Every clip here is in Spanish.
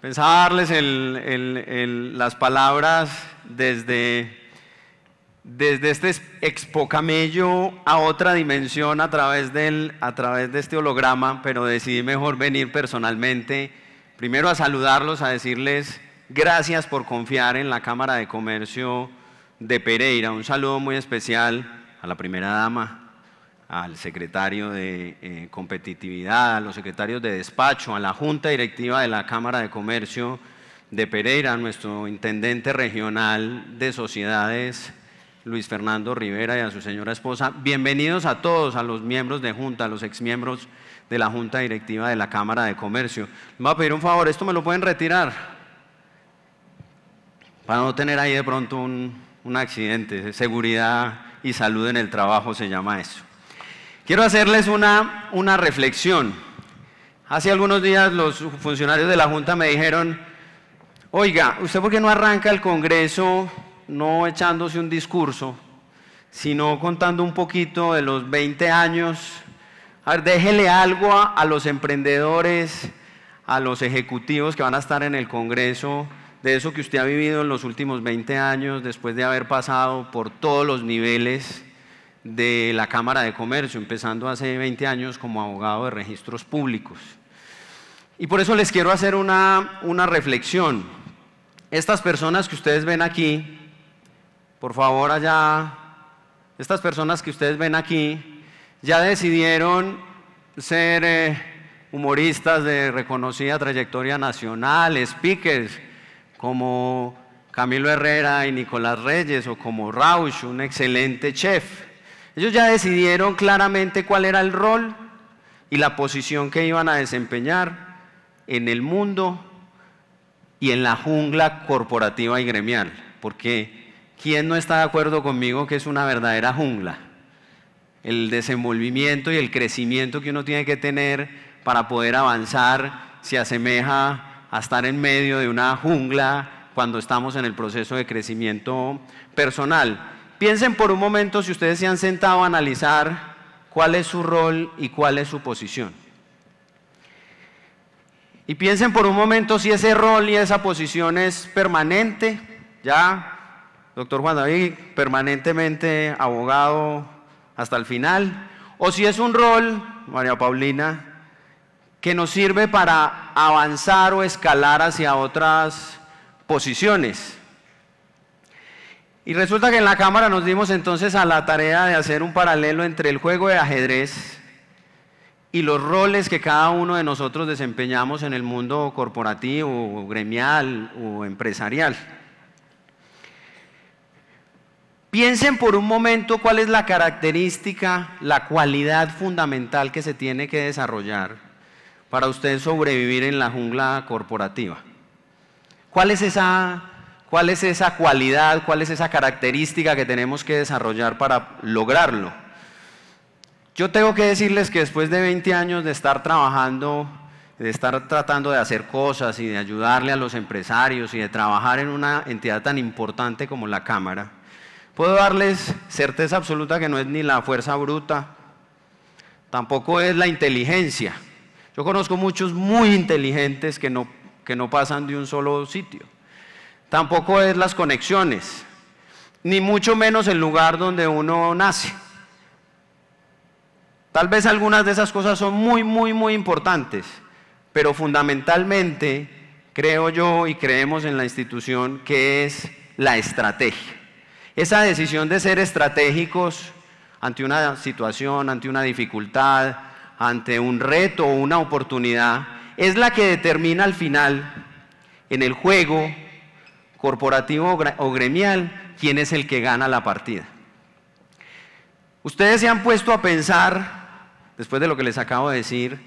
Pensaba darles el, las palabras desde, desde este expo camello a otra dimensión a través, del, a través de este holograma, pero decidí mejor venir personalmente, primero a saludarlos, a decirles gracias por confiar en la Cámara de Comercio de Pereira. Un saludo muy especial a la primera dama, al secretario de eh, competitividad, a los secretarios de despacho, a la junta directiva de la Cámara de Comercio de Pereira, a nuestro intendente regional de sociedades, Luis Fernando Rivera, y a su señora esposa. Bienvenidos a todos, a los miembros de junta, a los exmiembros de la junta directiva de la Cámara de Comercio. Me voy a pedir un favor, esto me lo pueden retirar, para no tener ahí de pronto un, un accidente. Seguridad y salud en el trabajo se llama eso. Quiero hacerles una, una reflexión. Hace algunos días los funcionarios de la Junta me dijeron, oiga, ¿usted por qué no arranca el Congreso no echándose un discurso, sino contando un poquito de los 20 años? A ver, déjele algo a, a los emprendedores, a los ejecutivos que van a estar en el Congreso, de eso que usted ha vivido en los últimos 20 años, después de haber pasado por todos los niveles de la Cámara de Comercio, empezando hace 20 años como abogado de registros públicos. Y por eso les quiero hacer una, reflexión. Estas personas que ustedes ven aquí, por favor allá, estas personas que ustedes ven aquí, ya decidieron ser eh, humoristas de reconocida trayectoria nacional, speakers como Camilo Herrera y Nicolás Reyes o como Rausch, un excelente chef. Ellos ya decidieron claramente cuál era el rol y la posición que iban a desempeñar en el mundo y en la jungla corporativa y gremial. Porque ¿quién no está de acuerdo conmigo que es una verdadera jungla? El desenvolvimiento y el crecimiento que uno tiene que tener para poder avanzar se asemeja a estar en medio de una jungla cuando estamos en el proceso de crecimiento personal. Piensen por un momento si ustedes se han sentado a analizar cuál es su rol y cuál es su posición. Y piensen por un momento si ese rol y esa posición es permanente, ya, doctor Juan David, permanentemente abogado hasta el final, o si es un rol, María Paulina, que nos sirve para avanzar o escalar hacia otras posiciones. Y resulta que en la cámara nos dimos entonces a la tarea de hacer un paralelo entre el juego de ajedrez y los roles que cada uno de nosotros desempeñamos en el mundo corporativo, gremial o empresarial. Piensen por un momento cuál es la característica, la cualidad fundamental que se tiene que desarrollar para usted sobrevivir en la jungla corporativa. ¿Cuál es esa ¿Cuál es esa cualidad, cuál es esa característica que tenemos que desarrollar para lograrlo? Yo tengo que decirles que después de 20 años de estar trabajando, de estar tratando de hacer cosas y de ayudarle a los empresarios y de trabajar en una entidad tan importante como la Cámara, puedo darles certeza absoluta que no es ni la fuerza bruta, tampoco es la inteligencia. Yo conozco muchos muy inteligentes que no, que no pasan de un solo sitio tampoco es las conexiones, ni mucho menos el lugar donde uno nace. Tal vez algunas de esas cosas son muy, muy, muy importantes, pero fundamentalmente creo yo y creemos en la institución que es la estrategia. Esa decisión de ser estratégicos ante una situación, ante una dificultad, ante un reto o una oportunidad, es la que determina al final en el juego corporativo o gremial, quién es el que gana la partida. Ustedes se han puesto a pensar, después de lo que les acabo de decir,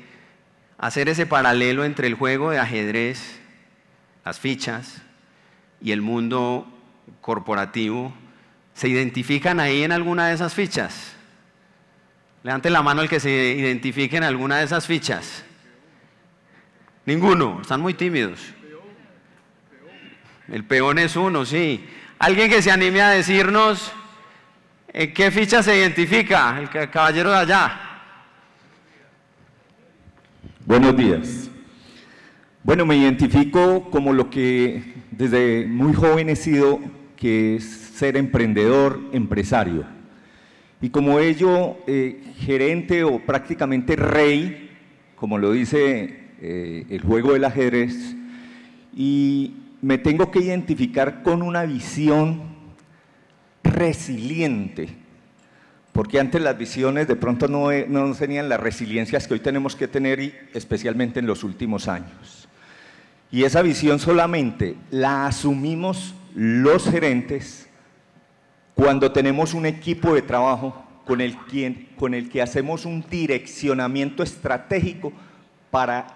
hacer ese paralelo entre el juego de ajedrez, las fichas y el mundo corporativo. ¿Se identifican ahí en alguna de esas fichas? Levante la mano el que se identifique en alguna de esas fichas. Ninguno, están muy tímidos. El peón es uno, sí. Alguien que se anime a decirnos en qué ficha se identifica el caballero de allá. Buenos días. Bueno, me identifico como lo que desde muy joven he sido, que es ser emprendedor, empresario. Y como ello, eh, gerente o prácticamente rey, como lo dice eh, el juego del ajedrez, y me tengo que identificar con una visión resiliente, porque antes las visiones de pronto no, eh, no tenían las resiliencias que hoy tenemos que tener, y especialmente en los últimos años. Y esa visión solamente la asumimos los gerentes cuando tenemos un equipo de trabajo con el que hacemos un direccionamiento estratégico para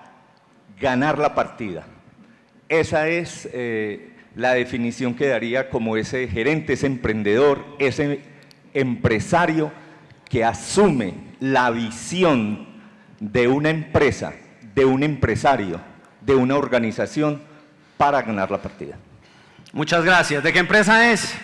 ganar la partida. Esa es eh, la definición que daría como ese gerente, ese emprendedor, ese empresario que asume la visión de una empresa, de un empresario, de una organización para ganar la partida. Muchas gracias. ¿De qué empresa es?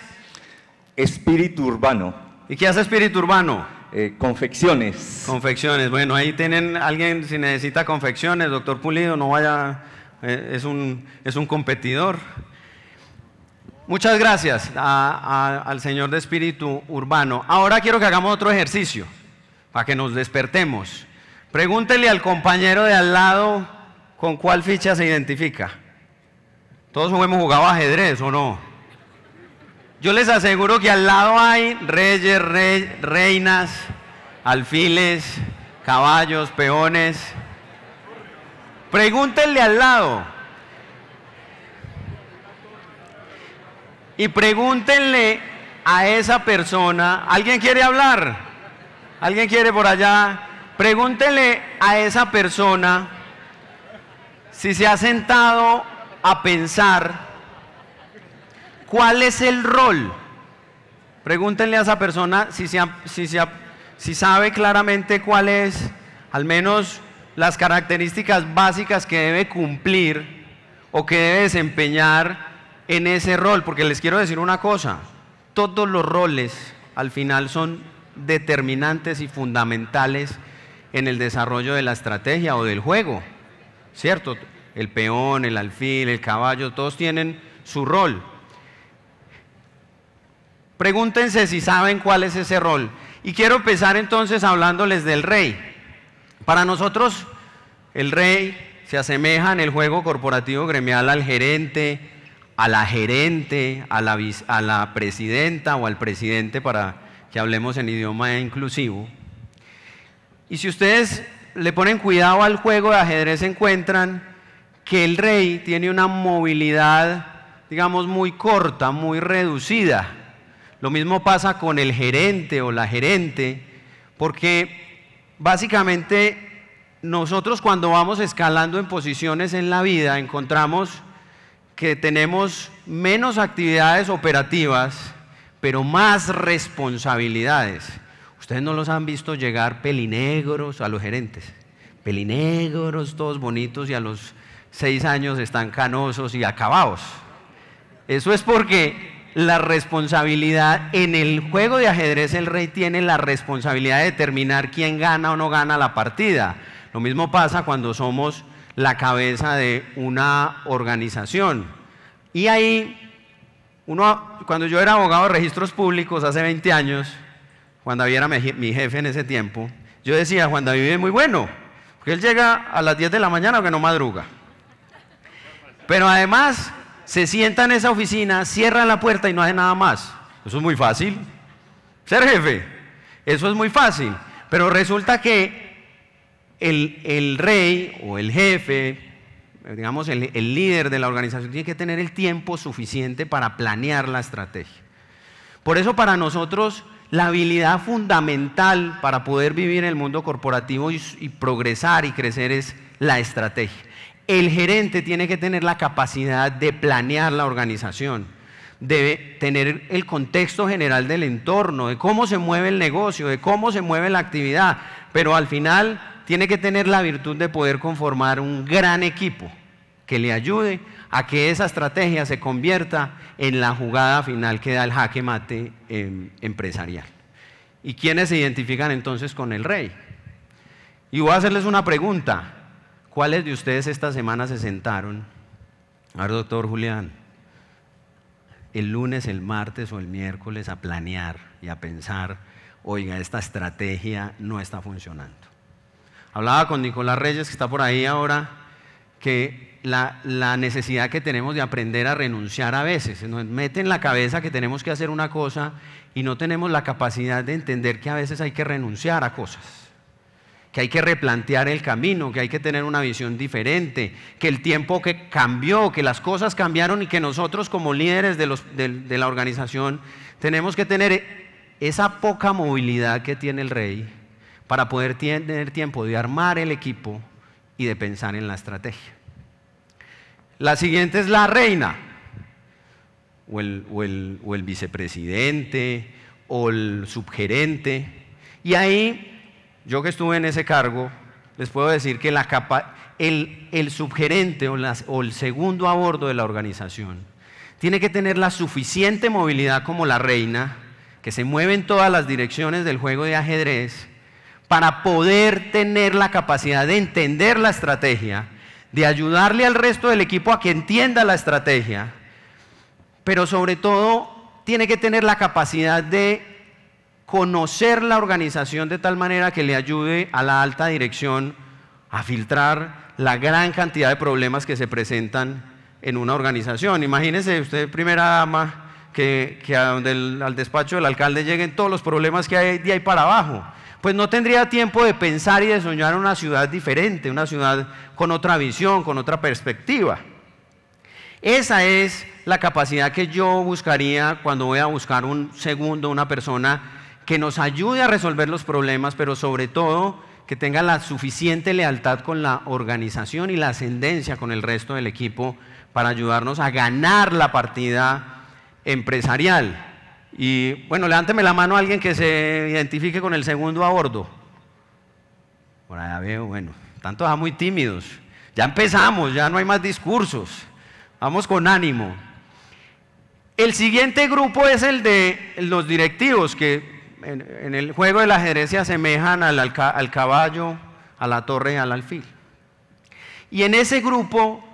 Espíritu Urbano. ¿Y qué hace Espíritu Urbano? Eh, confecciones. Confecciones. Bueno, ahí tienen alguien si necesita confecciones, doctor Pulido, no vaya eh, es un, es un competidor. Muchas gracias al Señor de Espíritu Urbano. Ahora quiero que hagamos otro ejercicio para que nos despertemos. Pregúntele al compañero de al lado con cuál ficha se identifica. Todos hemos jugado ajedrez o no. Yo les aseguro que al lado hay reyes, reinas, alfiles, caballos, peones. Pregúntenle al lado. Y pregúntenle a esa persona, ¿alguien quiere hablar? ¿Alguien quiere por allá? Pregúntenle a esa persona si se ha sentado a pensar cuál es el rol. Pregúntenle a esa persona si, si sabe claramente cuál es, al menos las características básicas que debe cumplir o que debe desempeñar en ese rol, porque les quiero decir una cosa, todos los roles al final son determinantes y fundamentales en el desarrollo de la estrategia o del juego, ¿cierto? El peón, el alfil, el caballo, todos tienen su rol. Pregúntense si saben cuál es ese rol. Y quiero empezar entonces hablándoles del rey. Para nosotros, el rey se asemeja en el juego corporativo gremial al gerente, a la gerente, a la, presidenta o al presidente para que hablemos en idioma inclusivo. Y si ustedes le ponen cuidado al juego de ajedrez, encuentran que el rey tiene una movilidad, digamos, muy corta, muy reducida. Lo mismo pasa con el gerente o la gerente, porque básicamente nosotros cuando vamos escalando en posiciones en la vida encontramos que tenemos menos actividades operativas, pero más responsabilidades. Ustedes no los han visto llegar pelinegros a los gerentes, pelinegros todos bonitos y a los seis años están canosos y acabados. Eso es porque la responsabilidad, en el juego de ajedrez el rey tiene la responsabilidad de determinar quién gana o no gana la partida. Lo mismo pasa cuando somos la cabeza de una organización. Y ahí, uno, cuando yo era abogado de registros públicos hace 20 años, Juan David era mi jefe en ese tiempo, yo decía, Juan David es muy bueno, porque él llega a las 10 de la mañana que no madruga. Pero además se sienta en esa oficina, cierra la puerta y no hace nada más. Eso es muy fácil. Ser jefe, eso es muy fácil. Pero resulta que el, rey o el jefe, digamos el, líder de la organización, tiene que tener el tiempo suficiente para planear la estrategia. Por eso para nosotros la habilidad fundamental para poder vivir en el mundo corporativo y, progresar y crecer es la estrategia. El gerente tiene que tener la capacidad de planear la organización, debe tener el contexto general del entorno, de cómo se mueve el negocio, de cómo se mueve la actividad, pero al final tiene que tener la virtud de poder conformar un gran equipo que le ayude a que esa estrategia se convierta en la jugada final que da el jaque mate em, empresarial. ¿Y quiénes se identifican entonces con el rey? Y voy a hacerles una pregunta. ¿Cuáles de ustedes esta semana se sentaron? A ver, doctor Julián, el lunes, el martes o el miércoles a planear y a pensar, oiga, esta estrategia no está funcionando. Hablaba con Nicolás Reyes, que está por ahí ahora, que la, la necesidad que tenemos de aprender a renunciar a veces, nos mete en la cabeza que tenemos que hacer una cosa y no tenemos la capacidad de entender que a veces hay que renunciar a cosas que hay que replantear el camino, que hay que tener una visión diferente, que el tiempo que cambió, que las cosas cambiaron y que nosotros como líderes de, la organización tenemos que tener esa poca movilidad que tiene el rey para poder tener tiempo de armar el equipo y de pensar en la estrategia. La siguiente es la reina, o el vicepresidente, o el subgerente. Y ahí yo que estuve en ese cargo, les puedo decir que el, subgerente o el segundo a bordo de la organización tiene que tener la suficiente movilidad como la reina, que se mueve en todas las direcciones del juego de ajedrez, para poder tener la capacidad de entender la estrategia, de ayudarle al resto del equipo a que entienda la estrategia, pero sobre todo tiene que tener la capacidad de conocer la organización de tal manera que le ayude a la alta dirección a filtrar la gran cantidad de problemas que se presentan en una organización. Imagínese usted, primera dama, que, al despacho del alcalde lleguen todos los problemas que hay de ahí para abajo. Pues no tendría tiempo de pensar y de soñar una ciudad diferente, una ciudad con otra visión, con otra perspectiva. Esa es la capacidad que yo buscaría cuando voy a buscar un segundo, una persona que nos ayude a resolver los problemas, pero sobre todo que tenga la suficiente lealtad con la organización y la ascendencia con el resto del equipo para ayudarnos a ganar la partida empresarial. Y bueno, levánteme la mano a alguien que se identifique con el segundo a bordo. Por allá veo, bueno, tanto va muy tímidos. Ya empezamos, ya no hay más discursos. Vamos con ánimo. El siguiente grupo es el de los directivos, que en, el juego la ajedrez se asemejan al, caballo, a la torre, al alfil. Y en ese grupo,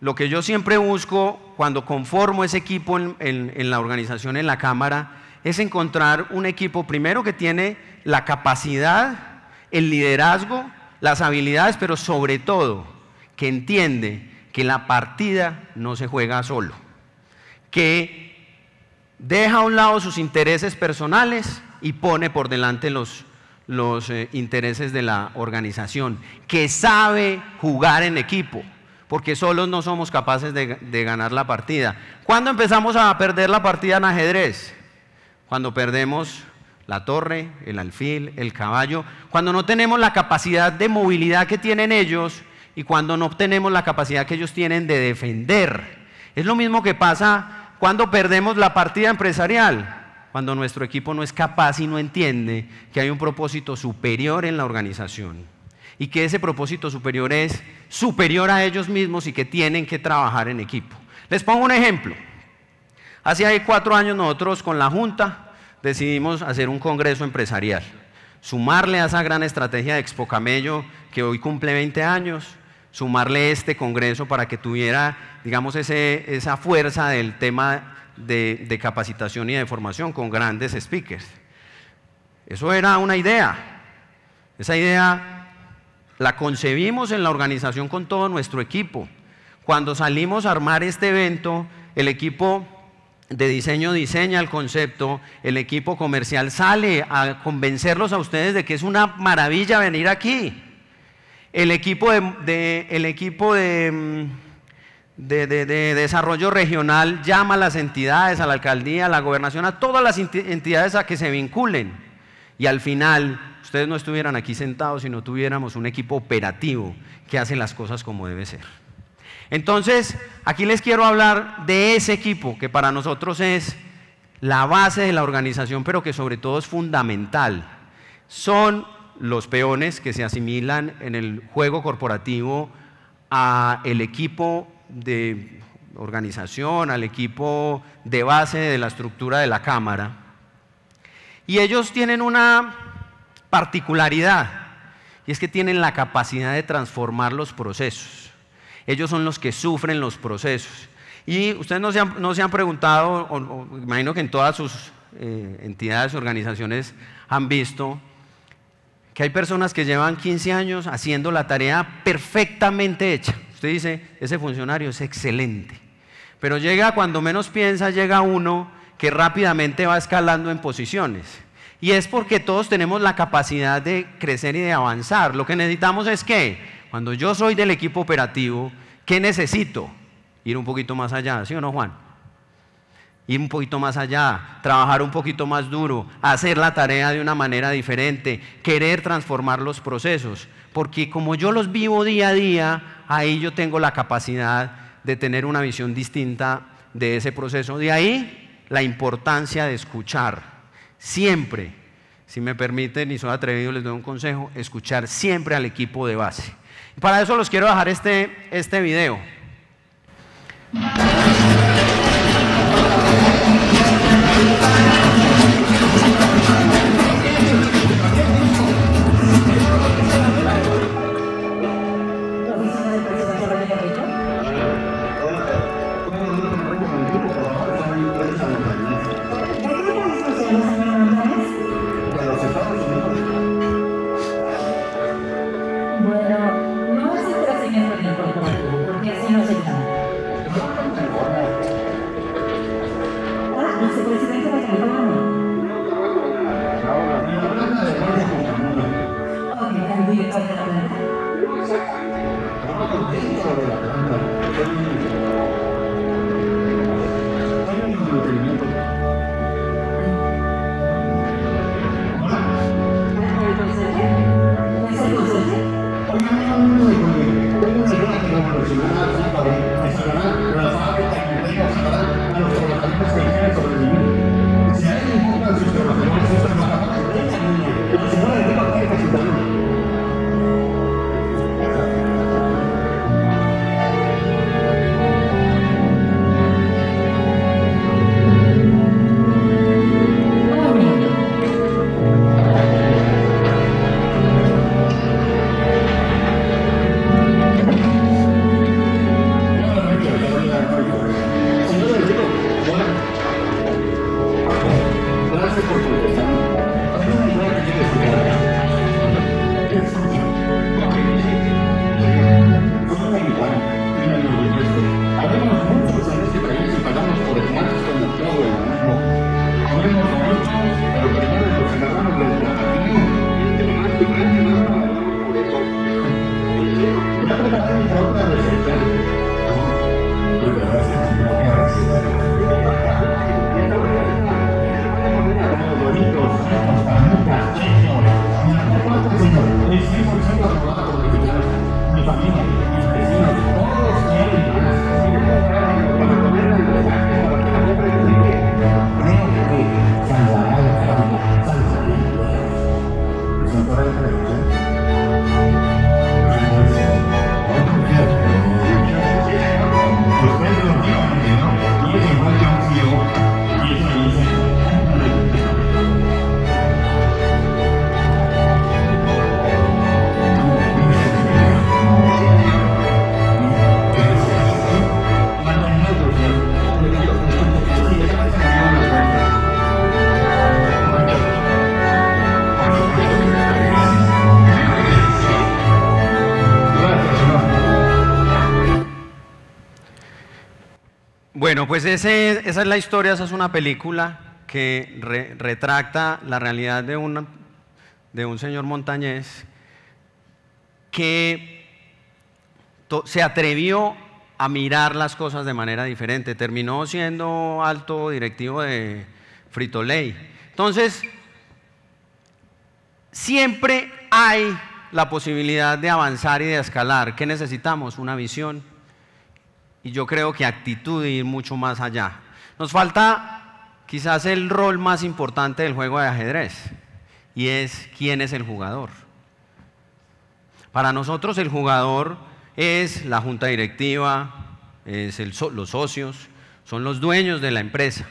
lo que yo siempre busco cuando conformo ese equipo en, la organización, en la Cámara, es encontrar un equipo primero que tiene la capacidad, el liderazgo, las habilidades, pero sobre todo que entiende que la partida no se juega solo, que deja a un lado sus intereses personales y pone por delante los, eh, intereses de la organización, que sabe jugar en equipo, porque solos no somos capaces de, de ganar la partida. ¿Cuándo empezamos a perder la partida en ajedrez? Cuando perdemos la torre, el alfil, el caballo, cuando no tenemos la capacidad de movilidad que tienen ellos y cuando no tenemos la capacidad que ellos tienen de defender. Es lo mismo que pasa cuando perdemos la partida empresarial cuando nuestro equipo no es capaz y no entiende que hay un propósito superior en la organización y que ese propósito superior es superior a ellos mismos y que tienen que trabajar en equipo. Les pongo un ejemplo. Hace cuatro años nosotros con la Junta decidimos hacer un congreso empresarial, sumarle a esa gran estrategia de Expo Camello que hoy cumple 20 años, sumarle este Congreso para que tuviera, digamos, ese, esa fuerza del tema de, de capacitación y de formación con grandes speakers. Eso era una idea. Esa idea la concebimos en la organización con todo nuestro equipo. Cuando salimos a armar este evento, el equipo de diseño diseña el concepto, el equipo comercial sale a convencerlos a ustedes de que es una maravilla venir aquí. El equipo de, el equipo mm, de, desarrollo regional llama a las entidades, a la alcaldía, a la gobernación, a todas las entidades a que se vinculen. Y al final, ustedes no estuvieran aquí sentados si no tuviéramos un equipo operativo que hace las cosas como debe ser. Entonces, aquí les quiero hablar de ese equipo que para nosotros es la base de la organización, pero que sobre todo es fundamental. Son los peones que se asimilan en el juego corporativo a el equipo de organización, al equipo de base de la estructura de la Cámara. Y ellos tienen una particularidad, y es que tienen la capacidad de transformar los procesos. Ellos son los que sufren los procesos. Y ustedes no se han, preguntado, o, imagino que en todas sus eh, entidades, organizaciones han visto que hay personas que llevan 15 años haciendo la tarea perfectamente hecha. Usted dice, ese funcionario es excelente. Pero llega cuando menos piensa, llega uno que rápidamente va escalando en posiciones. Y es porque todos tenemos la capacidad de crecer y de avanzar. Lo que necesitamos es que, cuando yo soy del equipo operativo, ¿qué necesito? Ir un poquito más allá, ¿sí o no, Juan? ir un poquito más allá, trabajar un poquito más duro, hacer la tarea de una manera diferente, querer transformar los procesos, porque como yo los vivo día a día, ahí yo tengo la capacidad de tener una visión distinta de ese proceso. De ahí la importancia de escuchar, siempre, si me permiten y son atrevido, les doy un consejo, escuchar siempre al equipo de base. Para eso los quiero dejar este, este video. pues esa es la historia, esa es una película que retracta la realidad de, un señor montañés que se atrevió a mirar las cosas de manera diferente. Terminó siendo alto directivo de Frito lay Entonces, siempre hay la posibilidad de avanzar y de escalar. ¿Qué necesitamos? Una visión y yo creo que actitud y ir mucho más allá. Nos falta quizás el rol más importante del juego de ajedrez, y es quién es el jugador. Para nosotros el jugador es la junta directiva, es los socios, son los dueños de la empresa.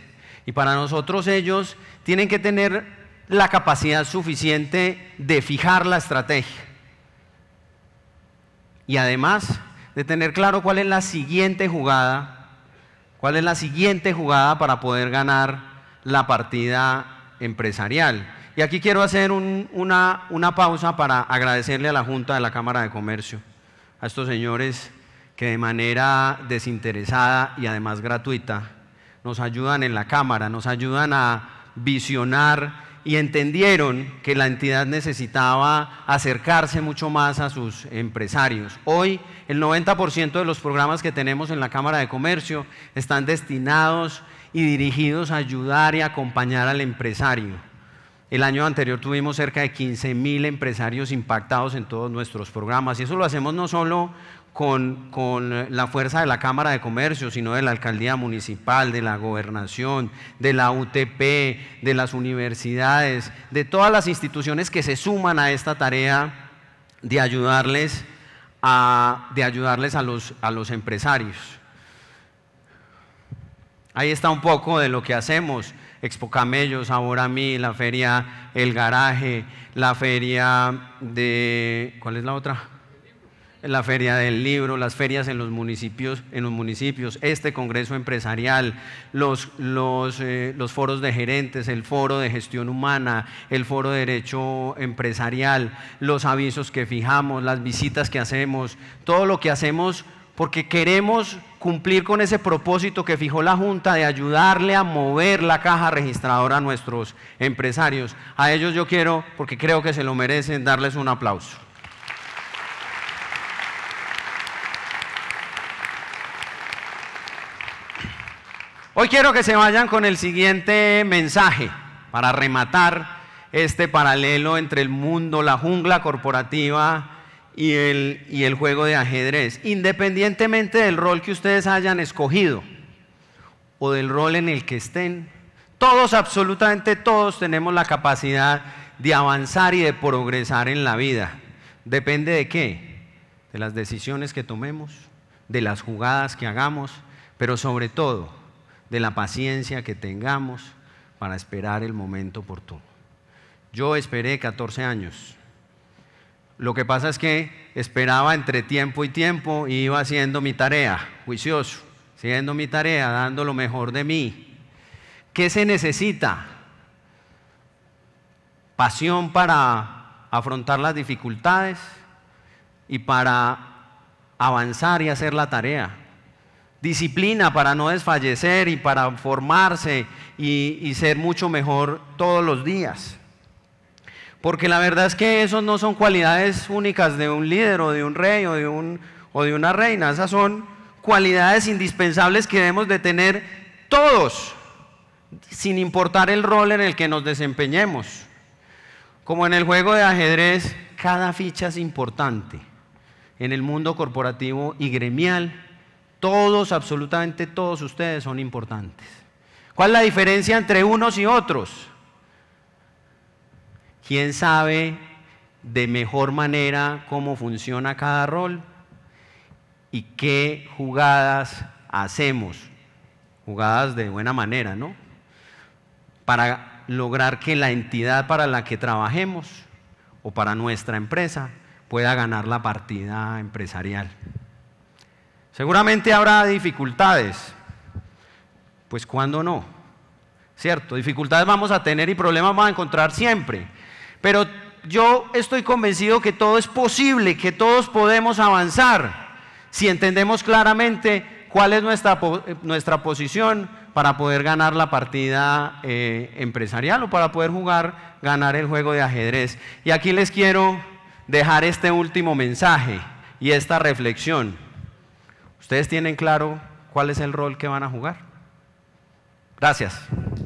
Y para nosotros ellos tienen que tener la capacidad suficiente de fijar la estrategia. Y además de tener claro cuál es la siguiente jugada, cuál es la siguiente jugada para poder ganar la partida empresarial. Y aquí quiero hacer una, una pausa para agradecerle a la Junta de la Cámara de Comercio, a estos señores que de manera desinteresada y además gratuita nos ayudan en la Cámara, nos ayudan a visionar y entendieron que la entidad necesitaba acercarse mucho más a sus empresarios. Hoy el 90% de los programas que tenemos en la Cámara de Comercio están destinados y dirigidos a ayudar y acompañar al empresario. El año anterior tuvimos cerca de 15 mil empresarios impactados en todos nuestros programas y eso lo hacemos no solo con, con, la fuerza de la Cámara de Comercio, sino de la alcaldía municipal, de la gobernación, de la UTP, de las universidades, de todas las instituciones que se suman a esta tarea de ayudarles a, de ayudarles a, los, a los empresarios. Ahí está un poco de lo que hacemos. Expo Camellos, Ahora Mí, la feria El Garaje, la feria de... ¿Cuál es la otra? la feria del libro, las ferias en los municipios, en los municipios este congreso empresarial, los, los, eh, los foros de gerentes, el foro de gestión humana, el foro de derecho empresarial, los avisos que fijamos, las visitas que hacemos, todo lo que hacemos porque queremos cumplir con ese propósito que fijó la Junta de ayudarle a mover la caja registradora a nuestros empresarios. A ellos yo quiero, porque creo que se lo merecen, darles un aplauso. Hoy quiero que se vayan con el siguiente mensaje para rematar este paralelo entre el mundo, la jungla corporativa y el, y el juego de ajedrez, independientemente del rol que ustedes hayan escogido o del rol en el que estén. Todos, absolutamente todos, tenemos la capacidad de avanzar y de progresar en la vida. ¿Depende de qué? De las decisiones que tomemos, de las jugadas que hagamos, pero sobre todo de la paciencia que tengamos para esperar el momento oportuno. Yo esperé 14 años. Lo que pasa es que esperaba entre tiempo y tiempo y iba haciendo mi tarea, juicioso, haciendo mi tarea, dando lo mejor de mí. ¿Qué se necesita? Pasión para afrontar las dificultades y para avanzar y hacer la tarea disciplina para no desfallecer y para formarse y, ser mucho mejor todos los días. Porque la verdad es que esas no son cualidades únicas de un líder o de un rey o de, un, o de una reina, esas son cualidades indispensables que debemos de tener todos, sin importar el rol en el que nos desempeñemos. Como en el juego de ajedrez, cada ficha es importante. En el mundo corporativo y gremial, todos, absolutamente todos ustedes son importantes. ¿Cuál es la diferencia entre unos y otros? ¿Quién sabe de mejor manera cómo funciona cada rol y qué jugadas hacemos? Jugadas de buena manera, ¿no? Para lograr que la entidad para la que trabajemos o para nuestra empresa pueda ganar la partida empresarial. Seguramente habrá dificultades. Pues cuándo no. ¿Cierto? Dificultades vamos a tener y problemas vamos a encontrar siempre. Pero yo estoy convencido que todo es posible, que todos podemos avanzar si entendemos claramente cuál es nuestra, eh, nuestra posición para poder ganar la partida eh, empresarial o para poder jugar, ganar el juego de ajedrez. Y aquí les quiero dejar este último mensaje y esta reflexión. ¿Ustedes tienen claro cuál es el rol que van a jugar? Gracias.